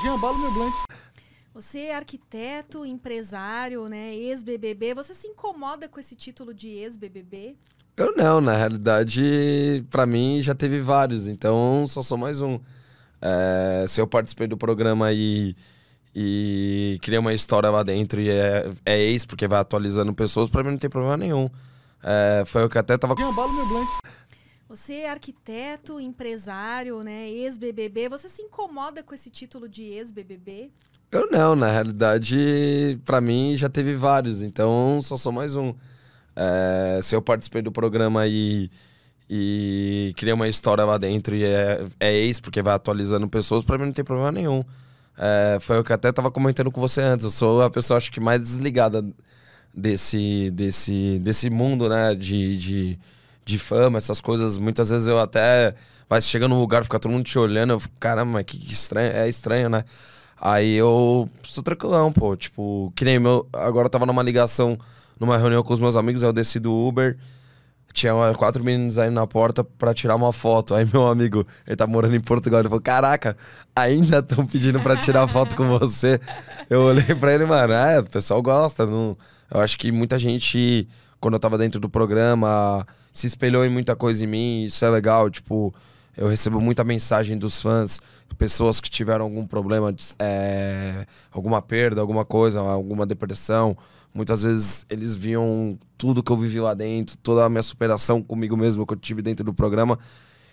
Jean Balo meu Blanc. Você é arquiteto, empresário, né, ex-BBB. Você se incomoda com esse título de ex-BBB? Eu não, na realidade, para mim já teve vários, então só sou mais um. É, se eu participei do programa e, e criei uma história lá dentro e é, é ex, porque vai atualizando pessoas, para mim não tem problema nenhum. É, foi o que até tava. Jean Balo meu você é arquiteto, empresário, né? Ex-BBB. Você se incomoda com esse título de ex-BBB? Eu não, na realidade, para mim já teve vários, então só sou mais um. É, se eu participei do programa e, e criei uma história lá dentro e é, é ex, porque vai atualizando pessoas, para mim não tem problema nenhum. É, foi o que até tava comentando com você antes. Eu sou a pessoa, acho que, mais desligada desse, desse, desse mundo, né? de, de de fama, essas coisas, muitas vezes eu até. Mas chega num lugar, fica todo mundo te olhando, eu fico, caramba, que estranho, é estranho, né? Aí eu sou tranquilão, pô. Tipo, que nem meu. Agora eu tava numa ligação, numa reunião com os meus amigos, aí eu desci do Uber. Tinha quatro meninos aí na porta para tirar uma foto. Aí meu amigo, ele tá morando em Portugal, ele falou: Caraca, ainda estão pedindo para tirar foto com você. Eu olhei pra ele, mano, é, o pessoal gosta. Não... Eu acho que muita gente quando eu tava dentro do programa, se espelhou em muita coisa em mim, isso é legal, tipo, eu recebo muita mensagem dos fãs, pessoas que tiveram algum problema, é, alguma perda, alguma coisa, alguma depressão. Muitas vezes eles viam tudo que eu vivi lá dentro, toda a minha superação comigo mesmo que eu tive dentro do programa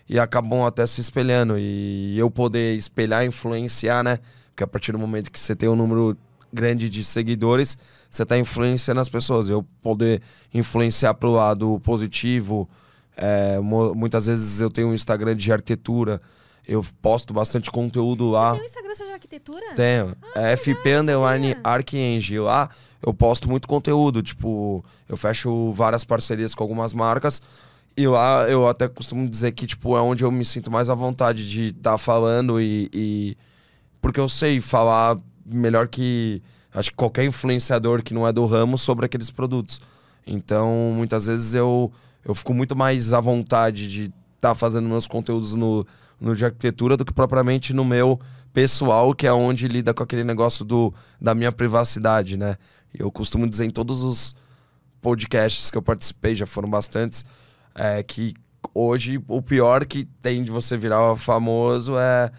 e acabam até se espelhando. E eu poder espelhar, influenciar, né? Porque a partir do momento que você tem um número grande de seguidores, você está influenciando as pessoas. Eu poder influenciar para o lado positivo. É, muitas vezes eu tenho um Instagram de arquitetura. Eu posto bastante conteúdo lá. Você tem um Instagram de arquitetura? Tenho. Ah, é FP Underline Lá eu posto muito conteúdo. Tipo, eu fecho várias parcerias com algumas marcas. E lá eu até costumo dizer que, tipo, é onde eu me sinto mais à vontade de estar tá falando e, e, Porque eu sei falar melhor que acho que qualquer influenciador que não é do ramo sobre aqueles produtos. Então, muitas vezes eu, eu fico muito mais à vontade de estar tá fazendo meus conteúdos no, no de arquitetura do que propriamente no meu pessoal, que é onde lida com aquele negócio do, da minha privacidade, né? Eu costumo dizer em todos os podcasts que eu participei, já foram bastantes, é, que hoje o pior que tem de você virar famoso é,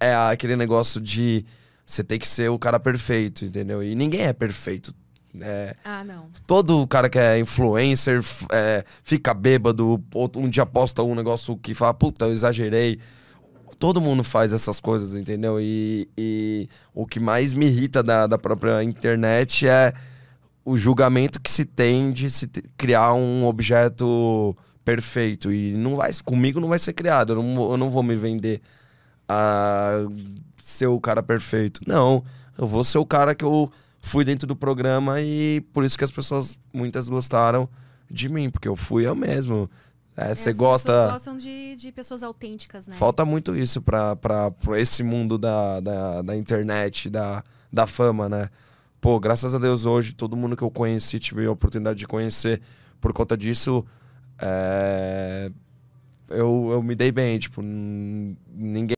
é aquele negócio de você tem que ser o cara perfeito, entendeu? E ninguém é perfeito. É, ah, não. Todo cara que é influencer é, fica bêbado, um dia posta um negócio que fala, puta, eu exagerei. Todo mundo faz essas coisas, entendeu? E, e o que mais me irrita da, da própria internet é o julgamento que se tem de se criar um objeto perfeito. E não vai, comigo não vai ser criado. Eu não, eu não vou me vender a ser o cara perfeito. Não, eu vou ser o cara que eu fui dentro do programa e por isso que as pessoas, muitas gostaram de mim, porque eu fui eu mesmo. É, é você é, gosta. Pessoas gostam de, de pessoas autênticas, né? Falta muito isso pra, pra, pra esse mundo da, da, da internet, da, da fama, né? Pô, graças a Deus hoje, todo mundo que eu conheci, tive a oportunidade de conhecer por conta disso. É... Eu, eu me dei bem, tipo, ninguém.